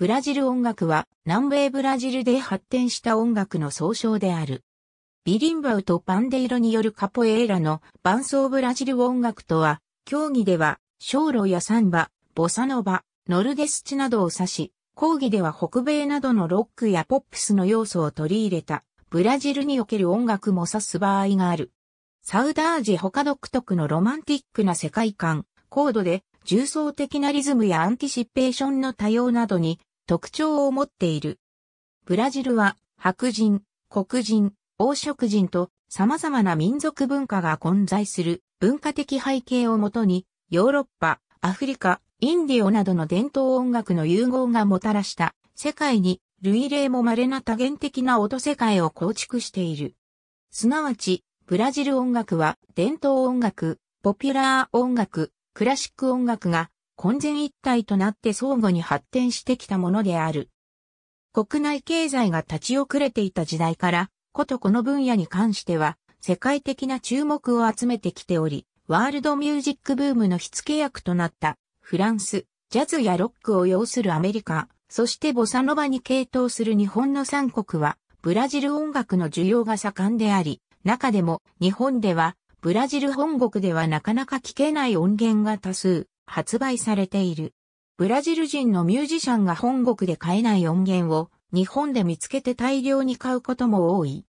ブラジル音楽は南米ブラジルで発展した音楽の総称である。ビリンバウとパンデイロによるカポエーラの伴奏ブラジル音楽とは、競技では、小ロやサンバ、ボサノバ、ノルデスチなどを指し、講義では北米などのロックやポップスの要素を取り入れた、ブラジルにおける音楽も指す場合がある。サウダージ他独特のロマンティックな世界観、コードで、重層的なリズムやアンティシペーションの多様などに特徴を持っている。ブラジルは白人、黒人、黄色人と様々な民族文化が混在する文化的背景をもとにヨーロッパ、アフリカ、インディオなどの伝統音楽の融合がもたらした世界に類例も稀な多元的な音世界を構築している。すなわち、ブラジル音楽は伝統音楽、ポピュラー音楽、クラシック音楽が混然一体となって相互に発展してきたものである。国内経済が立ち遅れていた時代から、ことこの分野に関しては、世界的な注目を集めてきており、ワールドミュージックブームの火付け役となったフランス、ジャズやロックを要するアメリカ、そしてボサノバに傾倒する日本の3国は、ブラジル音楽の需要が盛んであり、中でも日本では、ブラジル本国ではなかなか聞けない音源が多数、発売されている。ブラジル人のミュージシャンが本国で買えない音源を日本で見つけて大量に買うことも多い。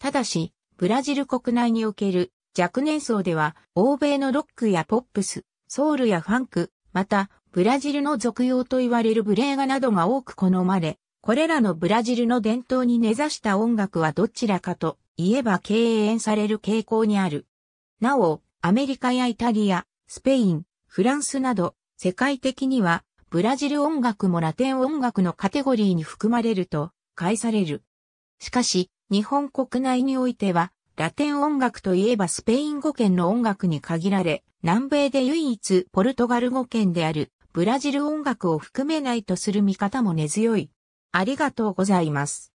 ただし、ブラジル国内における若年層では欧米のロックやポップス、ソウルやファンク、またブラジルの俗用と言われるブレーガなどが多く好まれ、これらのブラジルの伝統に根ざした音楽はどちらかと言えば敬遠される傾向にある。なお、アメリカやイタリア、スペイン、フランスなど、世界的には、ブラジル音楽もラテン音楽のカテゴリーに含まれると、解される。しかし、日本国内においては、ラテン音楽といえばスペイン語圏の音楽に限られ、南米で唯一ポルトガル語圏であるブラジル音楽を含めないとする見方も根強い。ありがとうございます。